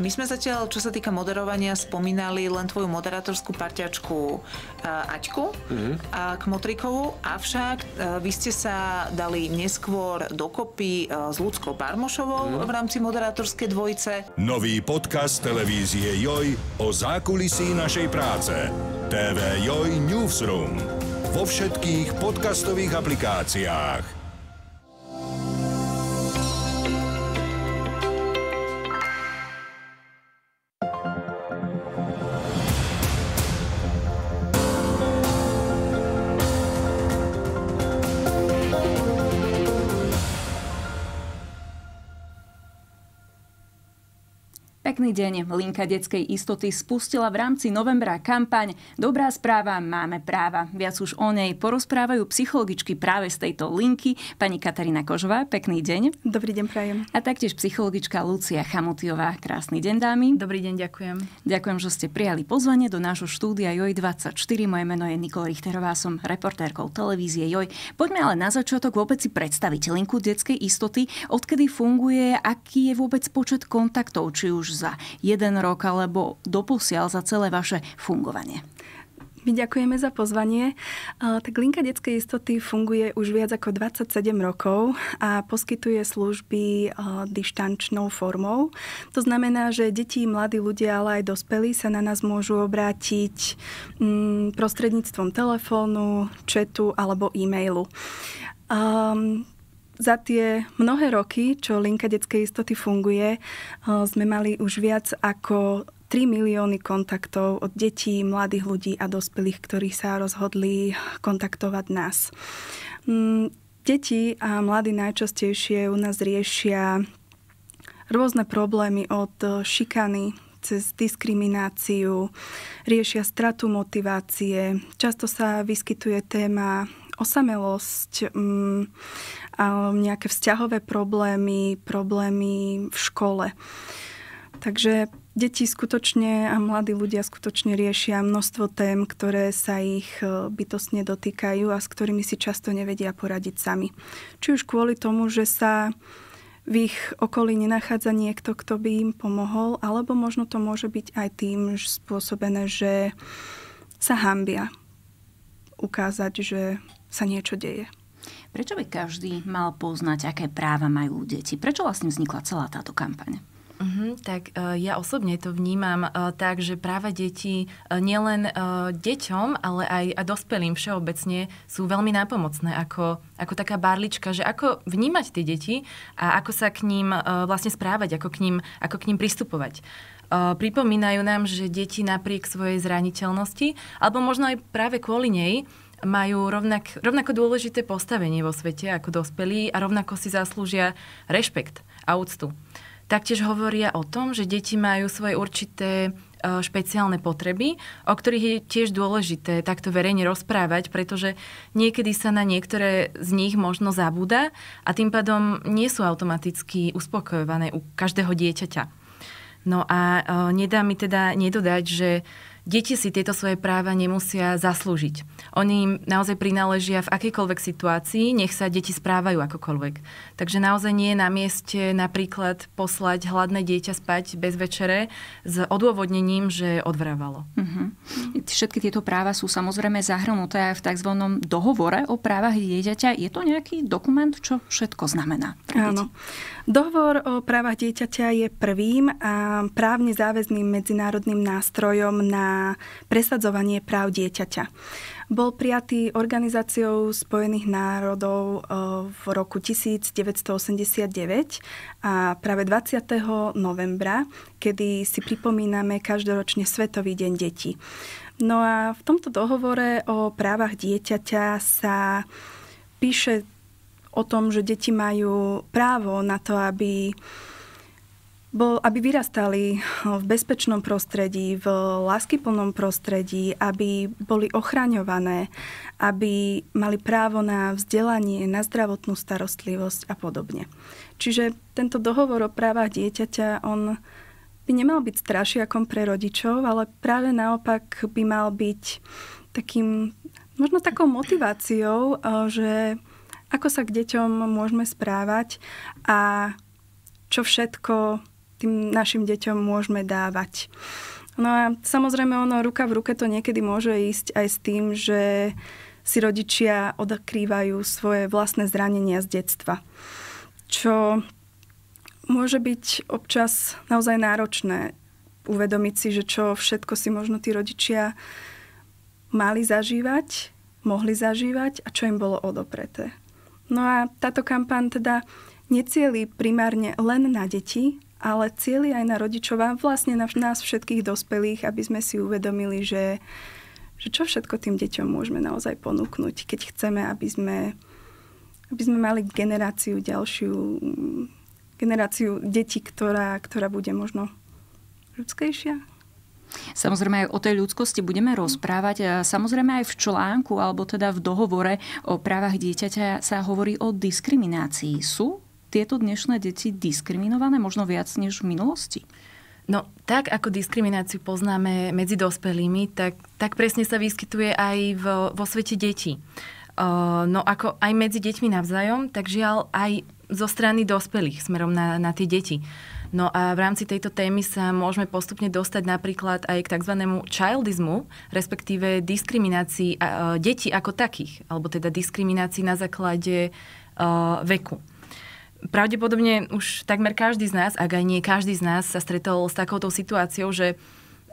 My sme zatiaľ, čo sa týka moderovania, spomínali len tvoju moderátorskú parťačku uh, Aťku mm-hmm. k Motrikovu, avšak uh, vy ste sa dali neskôr dokopy uh, s Ľudskou Barmošovou mm-hmm. v rámci moderátorskej dvojice. Nový podcast televízie Joj o zákulisí našej práce. TV Joj Newsroom vo všetkých podcastových aplikáciách. Zelený deň Linka detskej istoty spustila v rámci novembra kampaň Dobrá správa, máme práva. Viac už o nej porozprávajú psychologičky práve z tejto linky. Pani Katarína Kožová, pekný deň. Dobrý deň, prajem. A taktiež psychologička Lucia Chamutiová. Krásny deň, dámy. Dobrý deň, ďakujem. Ďakujem, že ste prijali pozvanie do nášho štúdia JOJ24. Moje meno je Nikola Richterová, som reportérkou televízie JOJ. Poďme ale na začiatok vôbec si predstaviť linku detskej istoty, odkedy funguje, aký je vôbec počet kontaktov, či už za jeden rok alebo doposiaľ za celé vaše fungovanie? My ďakujeme za pozvanie. Tak Linka detskej istoty funguje už viac ako 27 rokov a poskytuje služby dištančnou formou. To znamená, že deti, mladí ľudia, ale aj dospelí sa na nás môžu obrátiť mm, prostredníctvom telefónu, četu alebo e-mailu za tie mnohé roky, čo linka detskej istoty funguje, eh, sme mali už viac ako 3 milióny kontaktov od detí, mladých ľudí a dospelých, ktorí sa rozhodli kontaktovať nás. Mm, deti a mladí najčastejšie u nás riešia rôzne problémy od šikany cez diskrimináciu, riešia stratu motivácie. Často sa vyskytuje téma osamelosť, mm, nejaké vzťahové problémy, problémy v škole. Takže deti skutočne a mladí ľudia skutočne riešia množstvo tém, ktoré sa ich e, bytostne dotýkajú a s ktorými si často nevedia poradiť sami. Či už kvôli tomu, že sa v ich okolí nenachádza niekto, kto by im pomohol, alebo možno to môže byť aj tým že spôsobené, že sa hambia ukázať, že sa niečo deje. Prečo by každý mal poznať, aké práva majú deti? Prečo vlastne vznikla celá táto kampaň? Uh-huh, tak uh, ja osobne to vnímam uh, tak, že práva detí uh, nielen uh, deťom, ale aj a dospelým všeobecne sú veľmi nápomocné ako, ako taká barlička, že ako vnímať tie deti a ako sa k ním uh, vlastne správať, ako k ním, ako k ním pristupovať. Uh, pripomínajú nám, že deti napriek svojej zraniteľnosti, alebo možno aj práve kvôli nej, uh, majú rovnak, rovnako dôležité postavenie vo svete ako dospelí a rovnako si zaslúžia rešpekt a úctu. Taktiež hovoria o tom, že deti majú svoje určité e, špeciálne potreby, o ktorých je tiež dôležité takto verejne rozprávať, pretože niekedy sa na niektoré z nich možno zabúda a tým pádom nie sú automaticky uspokojované u každého dieťaťa. No a e, nedá mi teda nedodať, že deti si tieto svoje práva nemusia zaslúžiť. Oni im naozaj prináležia v akejkoľvek situácii, nech sa deti správajú akokoľvek. Takže naozaj nie je na mieste napríklad poslať hladné dieťa spať bez večere s odôvodnením, že odvrávalo. Uh-huh. Všetky tieto práva sú samozrejme zahrnuté aj v tzv. dohovore o právach dieťaťa. Je to nejaký dokument, čo všetko znamená? Áno. Deti? Dohovor o právach dieťaťa je prvým a právne záväzným medzinárodným nástrojom na presadzovanie práv dieťaťa. Bol prijatý Organizáciou spojených národov eh, v roku 1989 a práve 20. novembra, kedy si pripomíname každoročne Svetový deň detí. No a v tomto dohovore o právach dieťaťa sa píše o tom, že deti majú právo na to, aby bol, aby vyrastali v bezpečnom prostredí, v láskyplnom prostredí, aby boli ochraňované, aby mali právo na vzdelanie, na zdravotnú starostlivosť a podobne. Čiže tento dohovor o právach dieťaťa, on by nemal byť strašiakom pre rodičov, ale práve naopak by mal byť takým, možno takou motiváciou, eh, že ako sa k deťom môžeme správať a čo všetko tým našim deťom môžeme dávať. No a samozrejme ono ruka v ruke to niekedy môže ísť aj s tým, že si rodičia odakrývajú svoje vlastné zranenia z detstva. Čo môže byť občas naozaj náročné uvedomiť si, že čo všetko si možno tí rodičia mali zažívať, mohli zažívať a čo im bolo odopreté. No a táto kampaň teda necieli primárne len na deti, ale cieli aj na rodičov a vlastne na nás všetkých dospelých, aby sme si uvedomili, že, že čo všetko tým deťom môžeme naozaj ponúknuť, keď chceme, aby sme, aby sme mali generáciu ďalšiu, generáciu detí, ktorá, ktorá bude možno ľudskejšia. Samozrejme aj o tej ľudskosti budeme rozprávať. Samozrejme aj v článku alebo teda v dohovore o právach dieťaťa sa hovorí o diskriminácii. Sú tieto dnešné deti diskriminované možno viac než v minulosti? No, tak ako diskrimináciu poznáme medzi dospelými, tak, tak presne sa vyskytuje aj vo, vo svete detí. Uh, no ako aj medzi deťmi navzájom, tak žiaľ aj zo strany dospelých smerom na, na tie deti. Uh, No a v rámci tejto témy sa môžeme postupne dostať napríklad aj k tzv. childizmu, respektíve diskriminácii e, detí ako takých, alebo teda diskriminácii na základe e, veku. Pravdepodobne už takmer každý z nás, ak aj nie každý z nás, sa stretol s takouto situáciou, že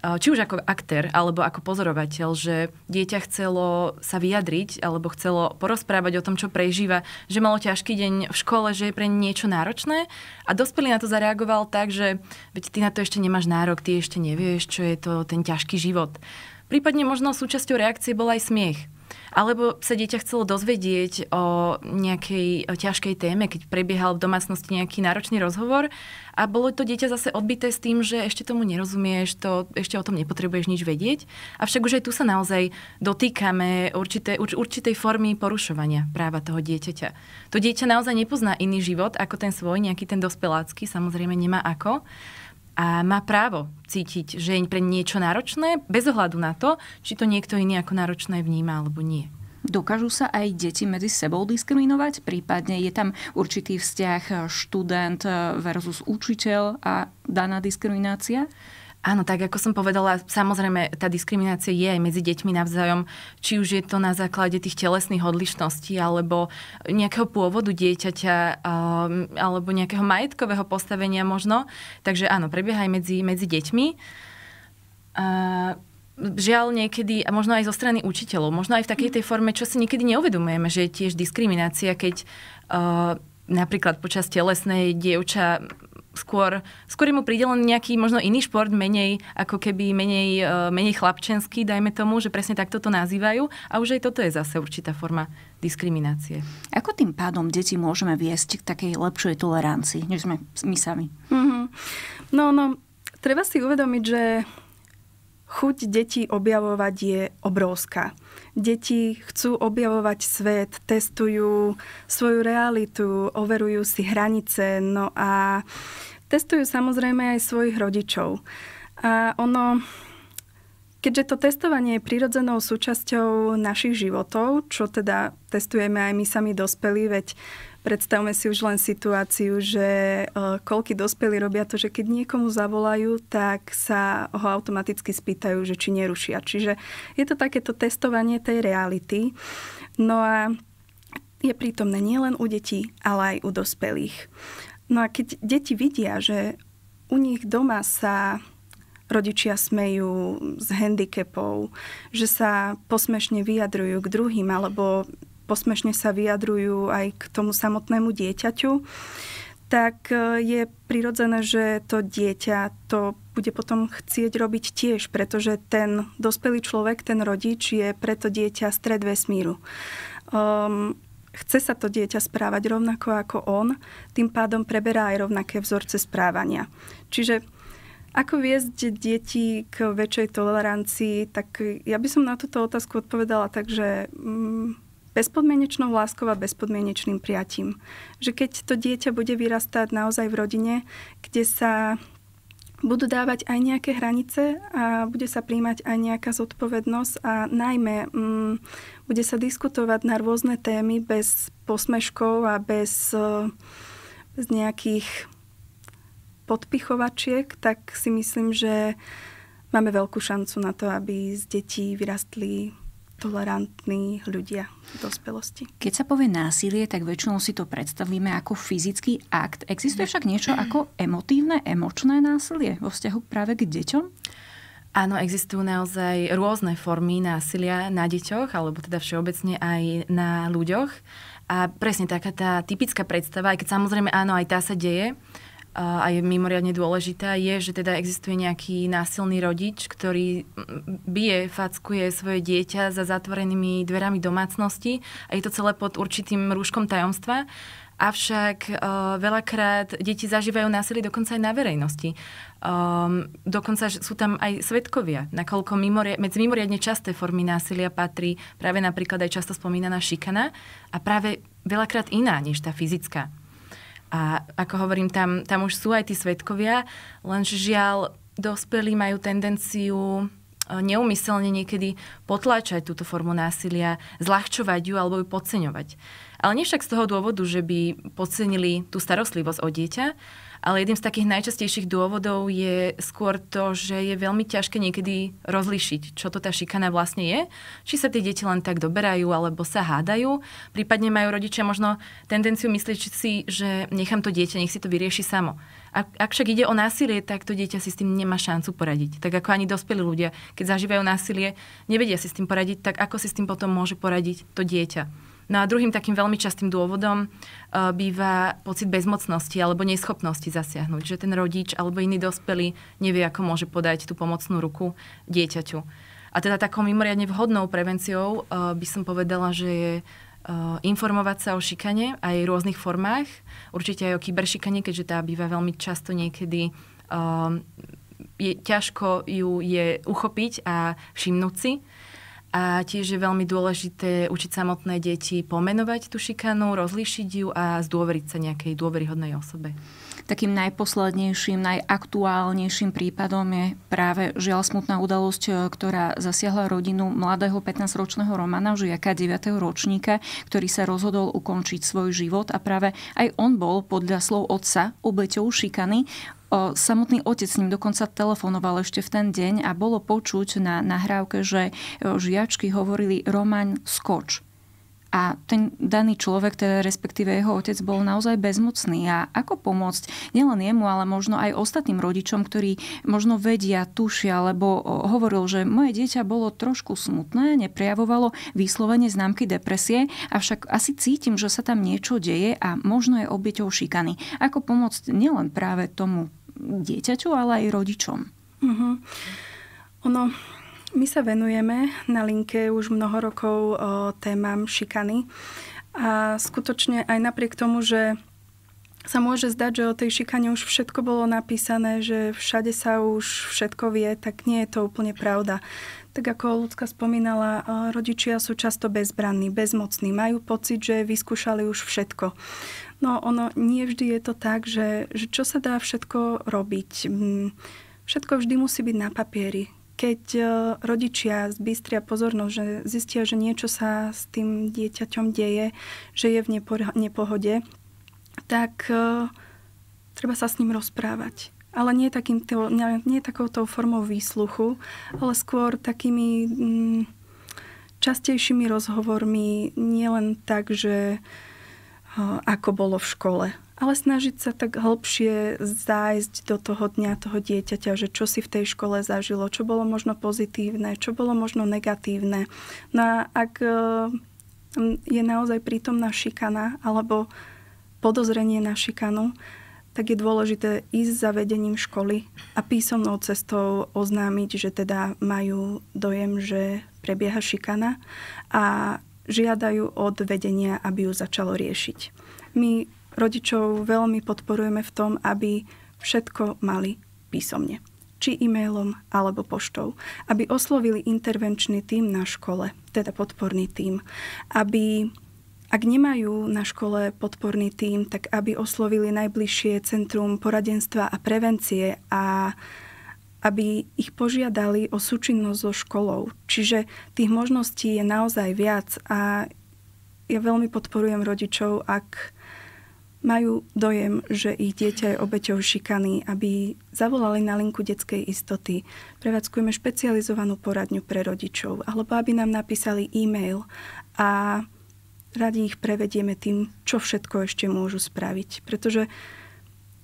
či už ako aktér alebo ako pozorovateľ, že dieťa chcelo sa vyjadriť alebo chcelo porozprávať o tom, čo prežíva, že malo ťažký deň v škole, že je pre niečo náročné a dospelý na to zareagoval tak, že veď ty na to ešte nemáš nárok, ty ešte nevieš, čo je to ten ťažký život. Prípadne možno súčasťou reakcie bol aj smiech alebo sa dieťa chcelo dozvedieť o nejakej o ťažkej téme, keď prebiehal v domácnosti nejaký náročný rozhovor a bolo to dieťa zase odbité s tým, že ešte tomu nerozumieš, to, ešte o tom nepotrebuješ nič vedieť. Avšak už aj tu sa naozaj dotýkame určité, urč, určitej formy porušovania práva toho dieťaťa. To dieťa naozaj nepozná iný život ako ten svoj, nejaký ten dospelácky, samozrejme nemá ako a má právo cítiť, že je pre niečo náročné, bez ohľadu na to, či to niekto iný ako náročné vníma alebo nie. Dokážu sa aj deti medzi sebou diskriminovať? Prípadne je tam určitý vzťah študent versus učiteľ a daná diskriminácia? Áno, tak ako som povedala, samozrejme tá diskriminácia je aj medzi deťmi navzájom, či už je to na základe tých telesných odlišností alebo nejakého pôvodu dieťaťa um, alebo nejakého majetkového postavenia možno. Takže áno, prebieha aj medzi, medzi deťmi. A žiaľ niekedy, a možno aj zo strany učiteľov, možno aj v takej tej forme, čo si niekedy neuvedomujeme, že je tiež diskriminácia, keď uh, napríklad počas telesnej dievča skôr, skôr mu príde len nejaký možno iný šport, menej ako keby menej, e, menej chlapčenský, dajme tomu, že presne takto to nazývajú a už aj toto je zase určitá forma diskriminácie. Ako tým pádom deti môžeme viesť k takej lepšej tolerancii, než sme my sami? Mm-hmm. No, no, treba si uvedomiť, že chuť detí objavovať je obrovská. Deti chcú objavovať svet, testujú svoju realitu, overujú si hranice, no a testujú samozrejme aj svojich rodičov. A ono, keďže to testovanie je prirodzenou súčasťou našich životov, čo teda testujeme aj my sami dospelí, veď Predstavme si už len situáciu, že e, koľky dospelí robia to, že keď niekomu zavolajú, tak sa ho automaticky spýtajú, že či nerušia. Čiže je to takéto testovanie tej reality. No a je prítomné nielen u detí, ale aj u dospelých. No a keď deti vidia, že u nich doma sa rodičia smejú z handicapov, že sa posmešne vyjadrujú k druhým alebo posmešne sa vyjadrujú aj k tomu samotnému dieťaťu, tak e, je prirodzené, že to dieťa to bude potom chcieť robiť tiež, pretože ten dospelý človek, ten rodič je preto dieťa stred vesmíru. Um, chce sa to dieťa správať rovnako ako on, tým pádom preberá aj rovnaké vzorce správania. Čiže ako viesť deti k väčšej tolerancii, tak ja by som na túto otázku odpovedala tak, že... Mm, bezpodmienečnou láskou a bezpodmienečným prijatím. Že keď to dieťa bude vyrastať naozaj v rodine, kde sa budú dávať aj nejaké hranice a bude sa príjmať aj nejaká zodpovednosť a najmä mm, bude sa diskutovať na rôzne témy bez posmeškov a bez, e, bez nejakých podpichovačiek, tak si myslím, že máme veľkú šancu na to, aby z detí vyrastli tolerantní ľudia v dospelosti. Keď sa povie násilie, tak väčšinou si to predstavíme ako fyzický akt. Existuje však niečo ako emotívne, emočné násilie vo vzťahu práve k deťom? Áno, existujú naozaj rôzne formy násilia na deťoch, alebo teda všeobecne aj na ľuďoch. A presne taká tá typická predstava, aj keď samozrejme áno, aj tá sa deje, a je mimoriadne dôležitá, je, že teda existuje nejaký násilný rodič, ktorý bije, fackuje svoje dieťa za zatvorenými dverami domácnosti a je to celé pod určitým rúškom tajomstva. Avšak uh, veľakrát deti zažívajú násilie dokonca aj na verejnosti. Um, dokonca sú tam aj svetkovia, nakoľko mimori- medzi mimoriadne časté formy násilia patrí práve napríklad aj často spomínaná šikana a práve veľakrát iná než tá fyzická. A ako hovorím, tam, tam už sú aj tí svetkovia, lenže žiaľ, dospelí majú tendenciu e, neumyselne niekedy potláčať túto formu násilia, zľahčovať ju alebo ju podceňovať. Ale nie však z toho dôvodu, že by podcenili tú starostlivosť o dieťa, ale jedným z takých najčastejších dôvodov je skôr to, že je veľmi ťažké niekedy rozlišiť, čo to tá šikana vlastne je. Či sa tie deti len tak doberajú alebo sa hádajú. Prípadne majú rodičia možno tendenciu myslieť si, že nechám to dieťa, nech si to vyrieši samo. Ak, ak však ide o násilie, tak to dieťa si s tým nemá šancu poradiť. Tak ako ani dospelí ľudia, keď zažívajú násilie, nevedia si s tým poradiť, tak ako si s tým potom môže poradiť to dieťa. No a druhým takým veľmi častým dôvodom e, býva pocit bezmocnosti alebo neschopnosti zasiahnuť, že ten rodič alebo iný dospelý nevie, ako môže podať tú pomocnú ruku dieťaťu. A teda takou mimoriadne vhodnou prevenciou e, by som povedala, že je e, informovať sa o šikane aj v rôznych formách, určite aj o kyberšikane, keďže tá býva veľmi často niekedy je, ťažko ju je uchopiť a všimnúť si. A tiež je veľmi dôležité učiť samotné deti pomenovať tú šikanu, rozlíšiť ju a zdôveriť sa nejakej dôveryhodnej osobe. Takým najposlednejším, najaktuálnejším prípadom je práve žiaľ smutná udalosť, e, ktorá zasiahla rodinu mladého 15-ročného Romana, žiaka 9. ročníka, ktorý sa rozhodol ukončiť svoj život a práve aj on bol podľa slov otca obeťou šikany. O, samotný otec s ním dokonca telefonoval ešte v ten deň a bolo počuť na nahrávke, že e, žiačky hovorili Roman Skoč. A ten daný človek, teda respektíve jeho otec, bol naozaj bezmocný. A ako pomôcť nielen jemu, ale možno aj ostatným rodičom, ktorí možno vedia, tušia, alebo hovoril, že moje dieťa bolo trošku smutné, neprejavovalo výslovene známky depresie, avšak asi cítim, že sa tam niečo deje a možno je obieťou šikany. Ako pomôcť nielen práve tomu dieťaťu, ale aj rodičom. Uh-huh. Ono, my sa venujeme na linke už mnoho rokov o témam šikany a skutočne aj napriek tomu, že sa môže zdať, že o tej šikane už všetko bolo napísané, že všade sa už všetko vie, tak nie je to úplne pravda. Tak ako ľudská spomínala, rodičia sú často bezbranní, bezmocní, majú pocit, že vyskúšali už všetko. No ono nie vždy je to tak, že, že čo sa dá všetko robiť. Mm, všetko vždy musí byť na papieri. Keď e, rodičia zbystria pozornosť, že zistia, že niečo sa s tým dieťaťom deje, že je v nepohode, tak e, treba sa s ním rozprávať ale nie, takým nie, takouto formou výsluchu, ale skôr takými mm, častejšími rozhovormi, nielen tak, že ako bolo v škole. Ale snažiť sa tak hĺbšie zájsť do toho dňa toho dieťaťa, že čo si v tej škole zažilo, čo bolo možno pozitívne, čo bolo možno negatívne. No a ak e, je naozaj prítomná šikana alebo podozrenie na šikanu, tak je dôležité ísť za vedením školy a písomnou cestou oznámiť, že teda majú dojem, že prebieha šikana a žiadajú od vedenia, aby ju začalo riešiť. My rodičov veľmi podporujeme v tom, aby všetko mali písomne či e-mailom alebo poštou, aby oslovili intervenčný tím na škole, teda podporný tím, aby ak nemajú na škole podporný tím, tak aby oslovili najbližšie centrum poradenstva a prevencie a aby ich požiadali o súčinnosť so školou. Čiže tých možností je naozaj viac a ja veľmi podporujem rodičov, ak majú dojem, že ich dieťa je obeťou šikany, aby zavolali na linku detskej istoty. Prevádzkujeme špecializovanú poradňu pre rodičov, alebo aby nám napísali e-mail a radi ich prevedieme tým, čo všetko ešte môžu spraviť. Pretože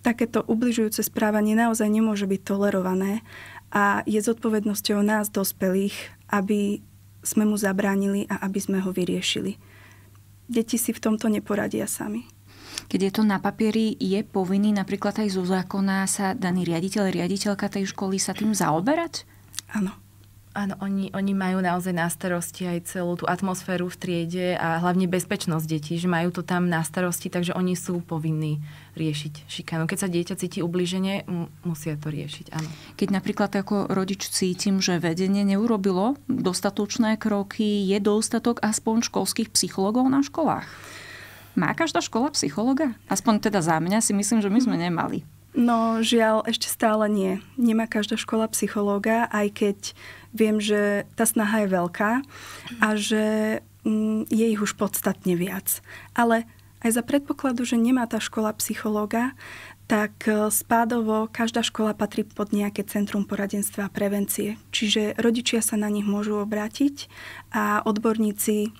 takéto ubližujúce správanie naozaj nemôže byť tolerované a je zodpovednosťou nás, dospelých, aby sme mu zabránili a aby sme ho vyriešili. Deti si v tomto neporadia sami. Keď je to na papieri, je povinný napríklad aj zo zákona sa daný riaditeľ, riaditeľka tej školy sa tým zaoberať? Áno. Áno, oni, oni majú naozaj na starosti aj celú tú atmosféru v triede a hlavne bezpečnosť detí, že majú to tam na starosti, takže oni sú povinní riešiť šikanu. Keď sa dieťa cíti ubliženie, musia to riešiť, áno. Keď napríklad ako rodič cítim, že vedenie neurobilo dostatočné kroky, je dostatok aspoň školských psychologov na školách? Má každá škola psychologa? Aspoň teda za mňa si myslím, že my sme nemali. No, žiaľ, ešte stále nie. Nemá každá škola psychológa, aj keď viem, že tá snaha je veľká a že mm, je ich už podstatne viac. Ale aj za predpokladu, že nemá tá škola psychológa, tak e, spádovo každá škola patrí pod nejaké centrum poradenstva a prevencie. Čiže rodičia sa na nich môžu obrátiť a odborníci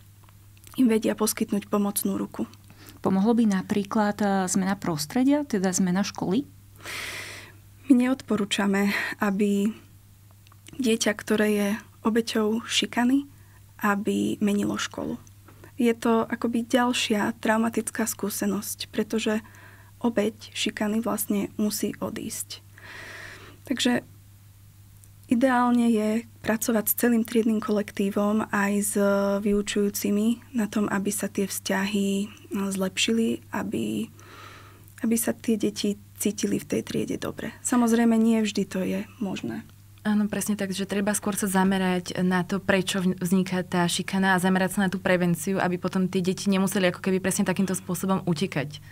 im vedia poskytnúť pomocnú ruku. Pomohlo by napríklad e, zmena prostredia, teda zmena školy? My neodporúčame, aby dieťa, ktoré je obeťou šikany, aby menilo školu. Je to akoby ďalšia traumatická skúsenosť, pretože obeť šikany vlastne musí odísť. Takže ideálne je pracovať s celým triednym kolektívom aj s vyučujúcimi na tom, aby sa tie vzťahy no, zlepšili, aby, aby sa tie deti cítili v tej triede dobre. Samozrejme, nie vždy to je možné. Áno, presne tak, že treba skôr sa zamerať na to, prečo vzniká tá šikana a zamerať sa na tú prevenciu, aby potom tie deti nemuseli ako keby presne takýmto spôsobom utekať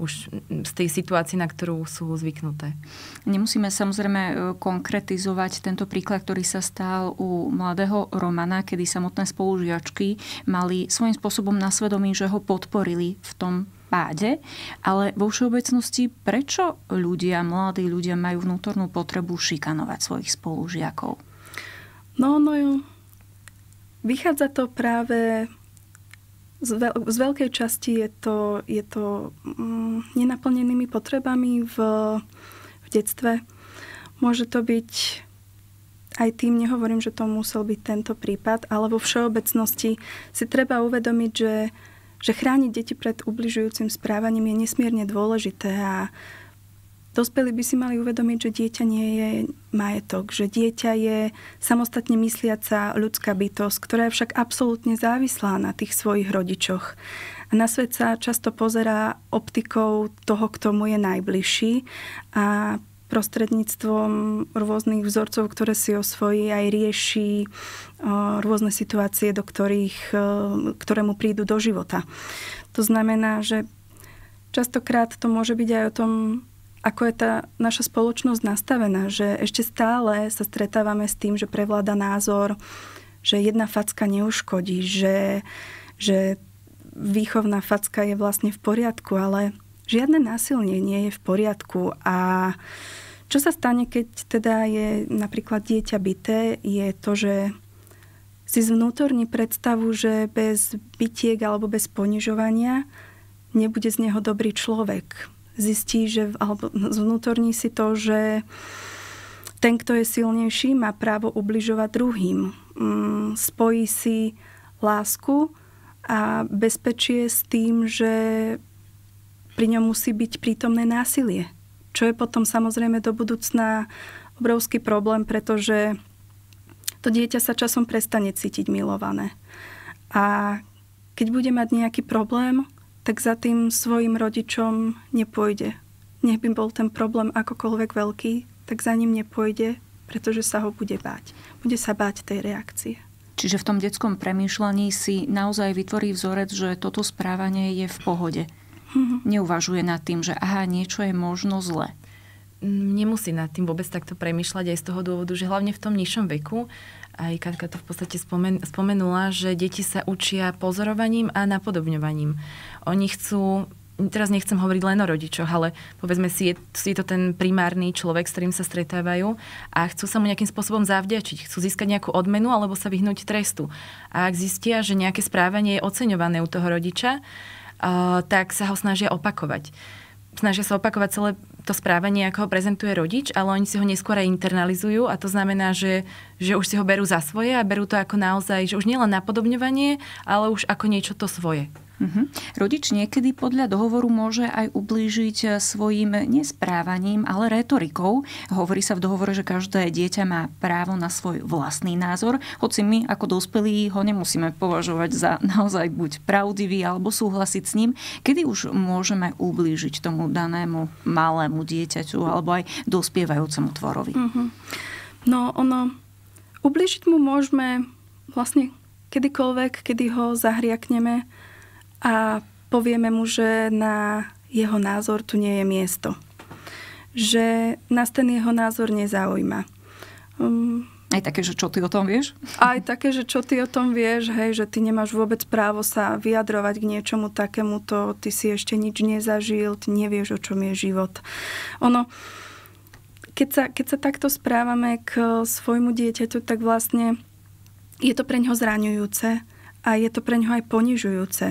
už z tej situácie, na ktorú sú zvyknuté. Nemusíme samozrejme e, konkretizovať tento príklad, ktorý sa stal u mladého Romana, kedy samotné spolužiačky mali svojím spôsobom na svedomí, že ho podporili v tom páde, ale vo všeobecnosti prečo ľudia, mladí ľudia majú vnútornú potrebu šikanovať svojich spolužiakov? No, no jo. Vychádza to práve z, veľ, z veľkej časti je to, je to mm, nenaplnenými potrebami v, v detstve. Môže to byť aj tým, nehovorím, že to musel byť tento prípad, ale vo všeobecnosti si treba uvedomiť, že že chrániť deti pred ubližujúcim správaním je nesmierne dôležité a Dospelí by si mali uvedomiť, že dieťa nie je majetok, že dieťa je samostatne mysliaca ľudská bytosť, ktorá je však absolútne závislá na tých svojich rodičoch. A na svet sa často pozerá optikou toho, kto mu je najbližší a prostredníctvom rôznych vzorcov, ktoré si osvojí, aj rieši rôzne situácie, do ktorých, ktoré mu prídu do života. To znamená, že častokrát to môže byť aj o tom, ako je tá naša spoločnosť nastavená, že ešte stále sa stretávame s tým, že prevláda názor, že jedna facka neuškodí, že, že výchovná facka je vlastne v poriadku, ale žiadne násilne nie je v poriadku a čo sa stane, keď teda je napríklad dieťa bité, je to, že si zvnútorní predstavu, že bez bytiek alebo bez ponižovania nebude z neho dobrý človek. Zistí, že alebo zvnútorní si to, že ten, kto je silnejší, má právo ubližovať druhým. Mm, spojí si lásku a bezpečie s tým, že pri ňom musí byť prítomné násilie. Čo je potom samozrejme do budúcna obrovský problém, pretože to dieťa sa časom prestane cítiť milované. A keď bude mať nejaký problém, tak za tým svojim rodičom nepôjde. Nech by bol ten problém akokoľvek veľký, tak za ním nepôjde, pretože sa ho bude báť. Bude sa báť tej reakcie. Čiže v tom detskom premýšľaní si naozaj vytvorí vzorec, že toto správanie je v pohode. Mm-hmm. Neuvažuje nad tým, že aha, niečo je možno zle. Nemusí nad tým vôbec takto premyšľať aj z toho dôvodu, že hlavne v tom nižšom veku, aj Katka to v podstate spomen- spomenula, že deti sa učia pozorovaním a napodobňovaním. Oni chcú teraz nechcem hovoriť len o rodičoch, ale povedzme si, je, je to ten primárny človek, s ktorým sa stretávajú a chcú sa mu nejakým spôsobom zavďačiť. Chcú získať nejakú odmenu alebo sa vyhnúť trestu. A ak zistia, že nejaké správanie je oceňované u toho rodiča, tak sa ho snažia opakovať. Snažia sa opakovať celé to správanie, ako ho prezentuje rodič, ale oni si ho neskôr aj internalizujú a to znamená, že, že už si ho berú za svoje a berú to ako naozaj, že už nielen napodobňovanie, ale už ako niečo to svoje. Mm-hmm. Rodič niekedy podľa dohovoru môže aj ublížiť eh, svojim nesprávaním, ale retorikou. Hovorí sa v dohovore, že každé dieťa má právo na svoj vlastný názor, hoci my ako dospelí ho nemusíme považovať za naozaj buď pravdivý alebo súhlasiť s ním. Kedy už môžeme ublížiť tomu danému malému dieťaťu alebo aj dospievajúcemu tvorovi? Mm-hmm. No ono, ublížiť mu môžeme vlastne kedykoľvek, kedy ho zahriakneme a povieme mu, že na jeho názor tu nie je miesto. Že nás ten jeho názor nezaujíma. Um, aj také, že čo ty o tom vieš? Aj také, že čo ty o tom vieš, hej, že ty nemáš vôbec právo sa vyjadrovať k niečomu to ty si ešte nič nezažil, ty nevieš, o čom je život. Ono, keď sa, keď sa takto správame k svojmu dieťaťu, tak vlastne je to pre ňo zraňujúce a je to pre ňoho aj ponižujúce.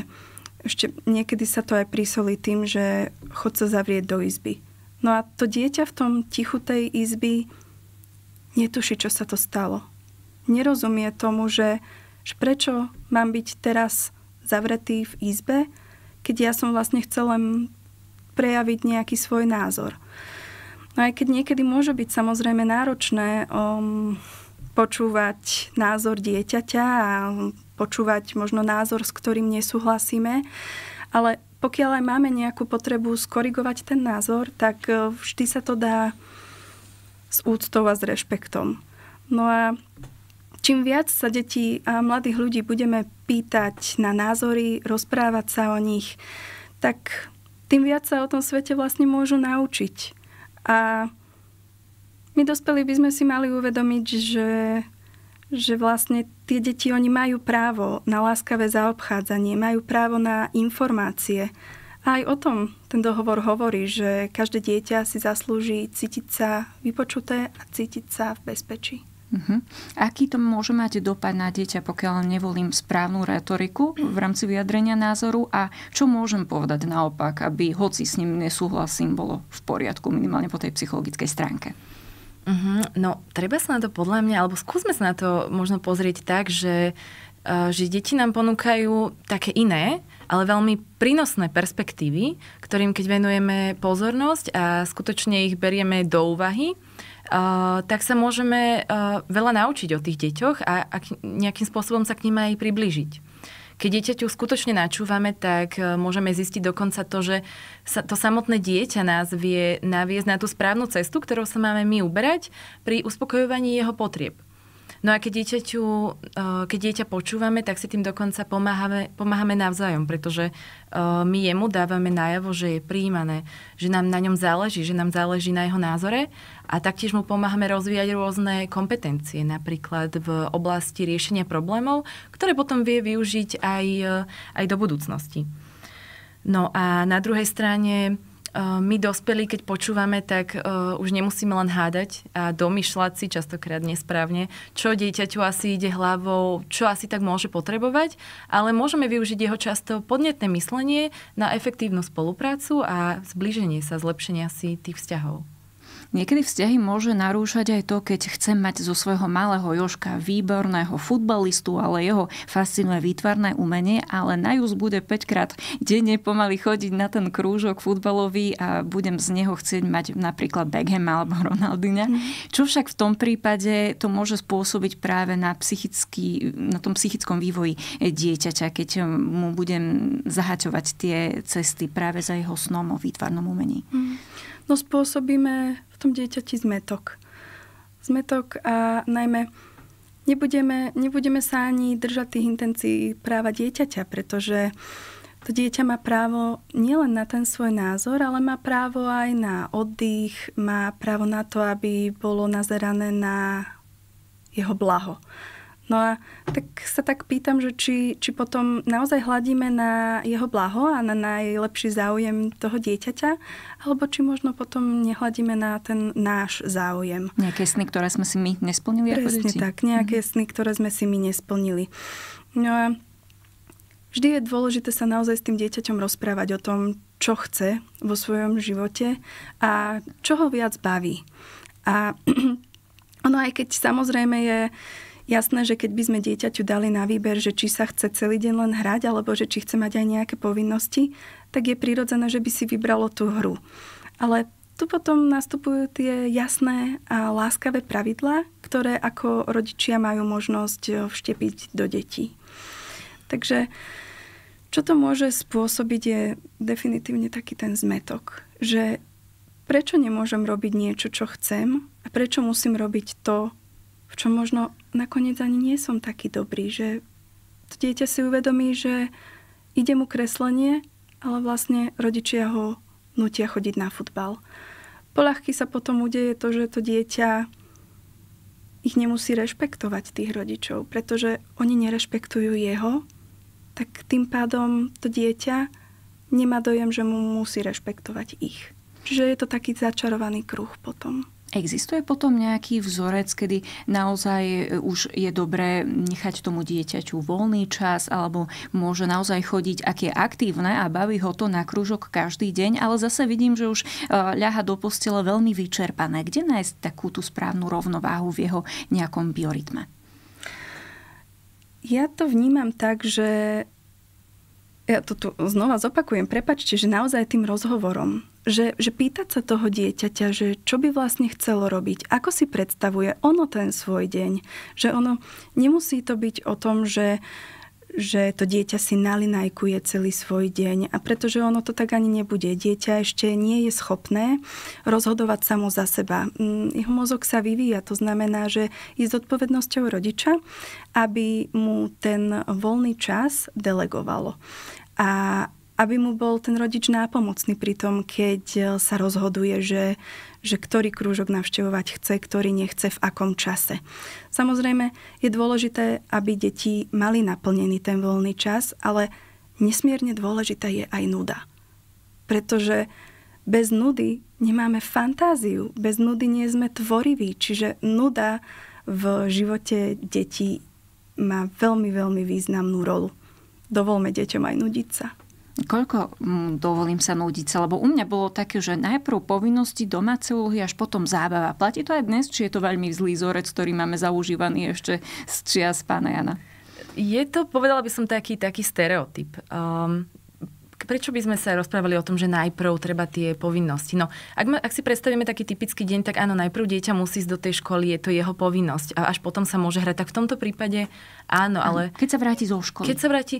Ešte niekedy sa to aj prísolí tým, že chod sa zavrieť do izby. No a to dieťa v tom tichu tej izby netuší, čo sa to stalo. Nerozumie tomu, že, že prečo mám byť teraz zavretý v izbe, keď ja som vlastne chcel len prejaviť nejaký svoj názor. No aj keď niekedy môže byť samozrejme náročné um, počúvať názor dieťaťa a počúvať možno názor, s ktorým nesúhlasíme, ale pokiaľ aj máme nejakú potrebu skorigovať ten názor, tak e, vždy sa to dá s úctou a s rešpektom. No a čím viac sa detí a mladých ľudí budeme pýtať na názory, rozprávať sa o nich, tak tým viac sa o tom svete vlastne môžu naučiť. A my dospelí by sme si mali uvedomiť, že že vlastne tie deti, oni majú právo na láskavé zaobchádzanie, majú právo na informácie. A aj o tom ten dohovor hovorí, že každé dieťa si zaslúži cítiť sa vypočuté a cítiť sa v bezpečí. Uh-huh. Aký to môže mať dopad na dieťa, pokiaľ nevolím správnu retoriku v rámci vyjadrenia názoru a čo môžem povedať naopak, aby hoci s ním nesúhlasím, bolo v poriadku minimálne po tej psychologickej stránke? Mm-hmm. No, treba sa na to podľa mňa, alebo skúsme sa na to možno pozrieť tak, že, uh, že deti nám ponúkajú také iné, ale veľmi prínosné perspektívy, ktorým keď venujeme pozornosť a skutočne ich berieme do úvahy, Uh, tak sa môžeme uh, veľa naučiť o tých deťoch a, a nejakým spôsobom sa k ním aj priblížiť. Keď dieťaťu skutočne načúvame, tak e, môžeme zistiť dokonca to, že sa, to samotné dieťa nás vie naviesť na tú správnu cestu, ktorou sa máme my uberať pri uspokojovaní jeho potrieb. No a keď, dieťaťu, e, keď dieťa počúvame, tak si tým dokonca pomáhame, pomáhame navzájom, pretože e, my jemu dávame najavo, že je príjmané, že nám na ňom záleží, že nám záleží na jeho názore a taktiež mu pomáhame rozvíjať rôzne kompetencie, napríklad v oblasti riešenia problémov, ktoré potom vie využiť aj, e, aj do budúcnosti. No a na druhej strane Eh, my dospelí, keď počúvame, tak uh, už nemusíme len hádať a domýšľať si častokrát nesprávne, čo dieťaťu asi ide hlavou, čo asi tak môže potrebovať, ale môžeme využiť jeho často podnetné myslenie na efektívnu spoluprácu a zblíženie sa, zlepšenia si tých vzťahov. Niekedy vzťahy môže narúšať aj to, keď chcem mať zo svojho malého Joška výborného futbalistu, ale jeho fascinuje výtvarné umenie, ale na Jus bude 5 krát denne pomaly chodiť na ten krúžok futbalový a budem z neho chcieť mať napríklad Beckham alebo Ronaldina. Mm. Čo však v tom prípade to môže spôsobiť práve na, psychický, na tom psychickom vývoji dieťaťa, keď mu budem zahaťovať tie cesty práve za jeho snom o výtvarnom umení. Mm no spôsobíme v tom dieťati zmetok. Zmetok a najmä nebudeme, nebudeme sa ani držať tých intencií práva dieťaťa, pretože to dieťa má právo nielen na ten svoj názor, ale má právo aj na oddych, má právo na to, aby bolo nazerané na jeho blaho. No a tak sa tak pýtam, že či, či potom naozaj hľadíme na jeho blaho a na najlepší záujem toho dieťaťa, alebo či možno potom nehľadíme na ten náš záujem. Nejaké sny, ktoré sme si my nesplnili Presne ako deti? tak, nejaké mm-hmm. sny, ktoré sme si my nesplnili. No a vždy je dôležité sa naozaj s tým dieťaťom rozprávať o tom, čo chce vo svojom živote a čo ho viac baví. A ono aj keď samozrejme je uh, Jasné, že keď by sme dieťaťu dali na výber, že či sa chce celý deň len hrať, alebo že či chce mať aj nejaké povinnosti, tak je prirodzené, že by si vybralo tú hru. Ale tu potom nastupujú tie jasné a láskavé pravidlá, ktoré ako rodičia majú možnosť e, vštepiť do detí. Takže čo to môže spôsobiť je definitívne taký ten zmetok, že prečo nemôžem robiť niečo, čo chcem a prečo musím robiť to, v čom možno nakoniec ani nie som taký dobrý, že to dieťa si uvedomí, že ide mu kreslenie, ale vlastne rodičia ho nutia chodiť na futbal. Poľahky sa potom udeje to, že to dieťa ich nemusí rešpektovať tých rodičov, pretože oni nerešpektujú jeho, tak tým pádom to dieťa nemá dojem, že mu musí rešpektovať ich. Čiže je to taký začarovaný kruh potom. Existuje potom nejaký vzorec, kedy naozaj e, už je dobré nechať tomu dieťaťu voľný čas alebo môže naozaj chodiť, ak je aktívne a baví ho to na krúžok každý deň, ale zase vidím, že už e, ľaha do postele veľmi vyčerpané. Kde nájsť takú tú správnu rovnováhu v jeho nejakom biorytme? Ja to vnímam tak, že ja to tu znova zopakujem, prepačte, že naozaj tým rozhovorom, že, že pýtať sa toho dieťaťa, že čo by vlastne chcelo robiť, ako si predstavuje ono ten svoj deň, že ono nemusí to byť o tom, že že to dieťa si nalinajkuje celý svoj deň a pretože ono to tak ani nebude. Dieťa ešte nie je schopné rozhodovať samo za seba. Mm, jeho mozog sa vyvíja, to znamená, že je zodpovednosťou rodiča, aby mu ten voľný čas delegovalo. A aby mu bol ten rodič nápomocný pri tom, keď e, sa rozhoduje, že, že ktorý krúžok navštevovať chce, ktorý nechce, v akom čase. Samozrejme, je dôležité, aby deti mali naplnený ten voľný čas, ale nesmierne dôležitá je aj nuda. Pretože bez nudy nemáme fantáziu, bez nudy nie sme tvoriví, čiže nuda v živote detí má veľmi, veľmi významnú rolu. Dovolme deťom aj nudiť sa koľko mm, dovolím sa nudiť sa, lebo u mňa bolo také, že najprv povinnosti, domáce úlohy, až potom zábava. Platí to aj dnes, či je to veľmi zlý zorec, ktorý máme zaužívaný ešte z čias pána Jana? Je to, povedala by som, taký, taký stereotyp. Um, prečo by sme sa rozprávali o tom, že najprv treba tie povinnosti? No, ak, ma, ak si predstavíme taký typický deň, tak áno, najprv dieťa musí ísť do tej školy, je to jeho povinnosť a až potom sa môže hrať. Tak v tomto prípade áno, ale... Keď sa vráti zo školy. Keď sa vráti,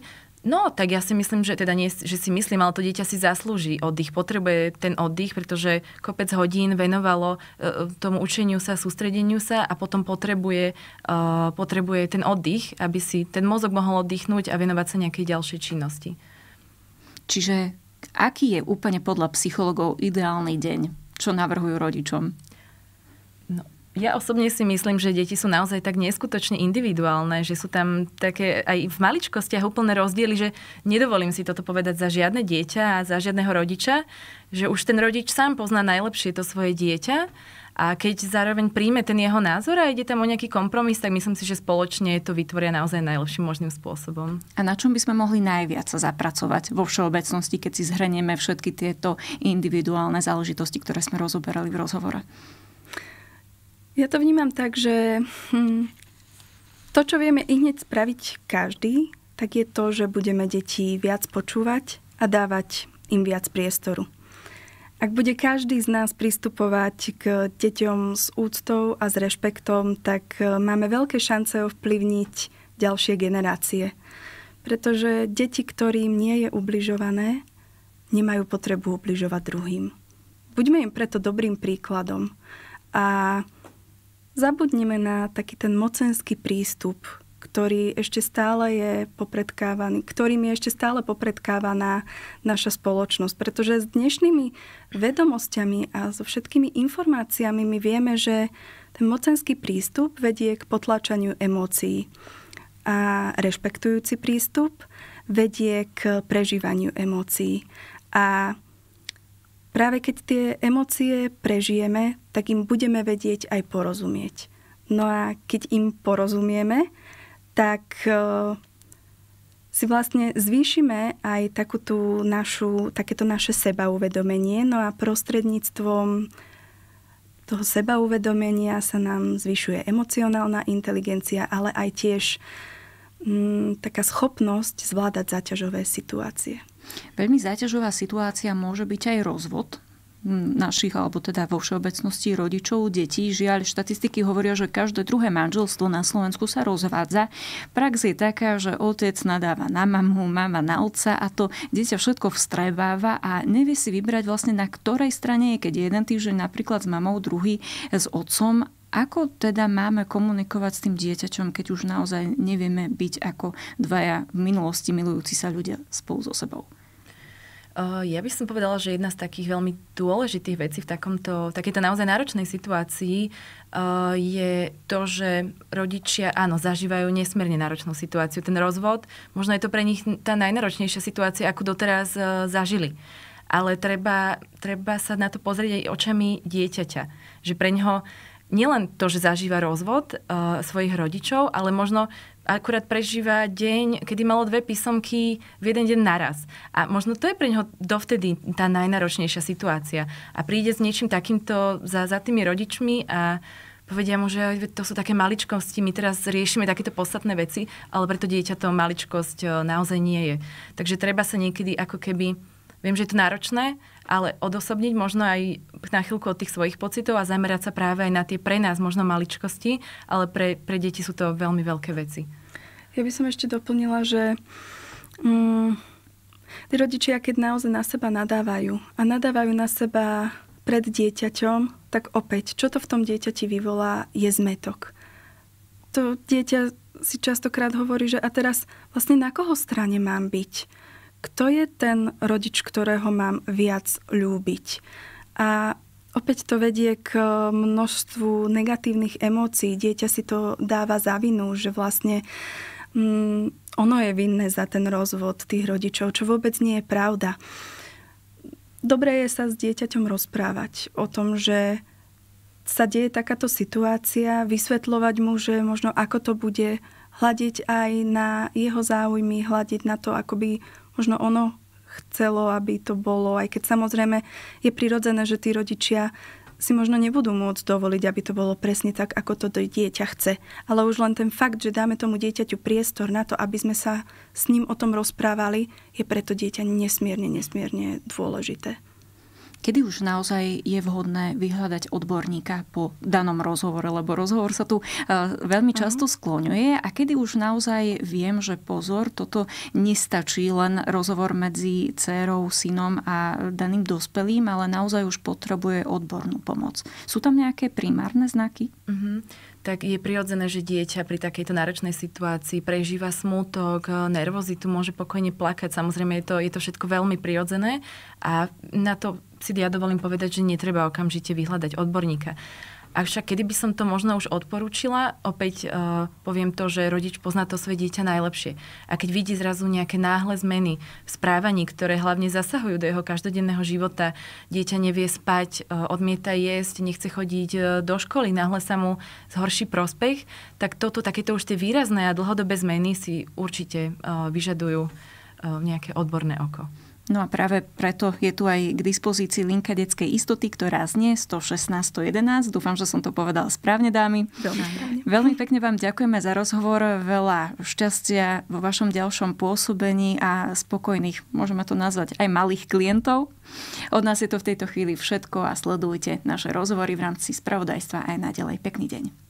No, tak ja si myslím, že teda nie, že si myslím, ale to dieťa si zaslúži oddych, potrebuje ten oddych, pretože kopec hodín venovalo e, e, tomu učeniu sa, sústredeniu sa a potom potrebuje, e, potrebuje ten oddych, aby si ten mozog mohol oddychnúť a venovať sa nejakej ďalšej činnosti. Čiže aký je úplne podľa psychologov ideálny deň? Čo navrhujú rodičom? Ja osobne si myslím, že deti sú naozaj tak neskutočne individuálne, že sú tam také aj v maličkostiach úplné rozdiely, že nedovolím si toto povedať za žiadne dieťa a za žiadneho rodiča, že už ten rodič sám pozná najlepšie to svoje dieťa a keď zároveň príjme ten jeho názor a ide tam o nejaký kompromis, tak myslím si, že spoločne to vytvoria naozaj najlepším možným spôsobom. A na čom by sme mohli najviac zapracovať vo všeobecnosti, keď si zhrnieme všetky tieto individuálne záležitosti, ktoré sme rozoberali v rozhovore? Ja to vnímam tak, že hm, to, čo vieme i hneď spraviť každý, tak je to, že budeme deti viac počúvať a dávať im viac priestoru. Ak bude každý z nás pristupovať k deťom s úctou a s rešpektom, tak e, máme veľké šance ovplyvniť ďalšie generácie. Pretože deti, ktorým nie je ubližované, nemajú potrebu ubližovať druhým. Buďme im preto dobrým príkladom. A Zabudnime na taký ten mocenský prístup, ktorý ešte stále je popredkávaný, ktorým je ešte stále popredkávaná naša spoločnosť. Pretože s dnešnými vedomosťami a so všetkými informáciami my vieme, že ten mocenský prístup vedie k potlačaniu emócií a rešpektujúci prístup vedie k prežívaniu emócií. A práve keď tie emócie prežijeme, tak im budeme vedieť aj porozumieť. No a keď im porozumieme, tak e, si vlastne zvýšime aj takúto našu, takéto naše sebauvedomenie. No a prostredníctvom toho sebauvedomenia sa nám zvyšuje emocionálna inteligencia, ale aj tiež m, mm, taká schopnosť zvládať záťažové situácie. Veľmi záťažová situácia môže byť aj rozvod našich, alebo teda vo všeobecnosti rodičov, detí. Žiaľ, štatistiky hovoria, že každé druhé manželstvo na Slovensku sa rozvádza. Prax je taká, že otec nadáva na mamu, mama na otca a to dieťa všetko vstrebáva a nevie si vybrať vlastne na ktorej strane je, keď jeden týždeň napríklad s mamou, druhý s otcom ako teda máme komunikovať s tým dieťačom, keď už naozaj nevieme byť ako dvaja v minulosti milujúci sa ľudia spolu so sebou? Eh, ja by som povedala, že jedna z takých veľmi dôležitých vecí v takomto, takéto takejto naozaj náročnej situácii eh, je to, že rodičia, áno, zažívajú nesmierne náročnú situáciu. Ten rozvod, možno je to pre nich tá najnáročnejšia situácia, akú doteraz eh, zažili ale treba, treba sa na to pozrieť aj očami dieťaťa. Že pre ňoho nielen to, že zažíva rozvod uh, svojich rodičov, ale možno akurát prežíva deň, kedy malo dve písomky v jeden deň naraz. A možno to je pre neho dovtedy tá najnáročnejšia situácia. A príde s niečím takýmto za, za tými rodičmi a povedia mu, že to sú také maličkosti, my teraz riešime takéto podstatné veci, ale preto dieťa to maličkosť eh, naozaj nie je. Takže treba sa niekedy ako keby Viem, že je to náročné, ale odosobniť možno aj na chvíľku od tých svojich pocitov a zamerať sa práve aj na tie pre nás možno maličkosti, ale pre, pre deti sú to veľmi veľké veci. Ja by som ešte doplnila, že mm, tí rodičia, keď naozaj na seba nadávajú a nadávajú na seba pred dieťaťom, tak opäť, čo to v tom dieťati vyvolá, je zmetok. To dieťa si častokrát hovorí, že a teraz vlastne na koho strane mám byť? kto je ten rodič, ktorého mám viac ľúbiť. A opäť to vedie k množstvu negatívnych emócií. Dieťa si to dáva za vinu, že vlastne mm, ono je vinné za ten rozvod tých rodičov, čo vôbec nie je pravda. Dobre je sa s dieťaťom rozprávať o tom, že sa deje takáto situácia, vysvetľovať mu, že možno ako to bude, hľadiť aj na jeho záujmy, hľadiť na to, ako by možno ono chcelo, aby to bolo, aj keď samozrejme je prirodzené, že tí rodičia si možno nebudú môcť dovoliť, aby to bolo presne tak, ako to dieťa chce. Ale už len ten fakt, že dáme tomu dieťaťu priestor na to, aby sme sa s ním o tom rozprávali, je preto dieťa nesmierne, nesmierne dôležité. Kedy už naozaj je vhodné vyhľadať odborníka po danom rozhovore, lebo rozhovor sa tu e, veľmi mhm. často skloňuje a kedy už naozaj viem, že pozor, toto nestačí len rozhovor medzi dcerou, synom a daným dospelým, ale naozaj už potrebuje odbornú pomoc. Sú tam nejaké primárne znaky? Uh-huh Tak je prirodzené, že dieťa pri takejto náročnej situácii prežíva smutok, e, nervozitu, môže pokojne plakať. Samozrejme, je to, je to všetko veľmi prirodzené a na to si ja dovolím povedať, že netreba okamžite vyhľadať odborníka. Avšak kedy by som to možno už odporúčila, opäť uh, poviem to, že rodič pozná to svoje dieťa najlepšie. A keď vidí zrazu nejaké náhle zmeny v správaní, ktoré hlavne zasahujú do jeho každodenného života, dieťa nevie spať, uh, odmieta jesť, nechce chodiť uh, do školy, náhle sa mu zhorší prospech, tak toto, takéto už tie výrazné a dlhodobé zmeny si určite uh, vyžadujú uh, nejaké odborné oko. No a práve preto je tu aj k dispozícii linka detskej istoty, ktorá znie 116 11. Dúfam, že som to povedala správne, dámy. Veľmi správne. Veľmi pekne vám ďakujeme za rozhovor. Veľa šťastia vo vašom ďalšom pôsobení a spokojných, môžeme to nazvať, aj malých klientov. Od nás je to v tejto chvíli všetko a sledujte naše rozhovory v rámci spravodajstva aj naďalej. Pekný deň.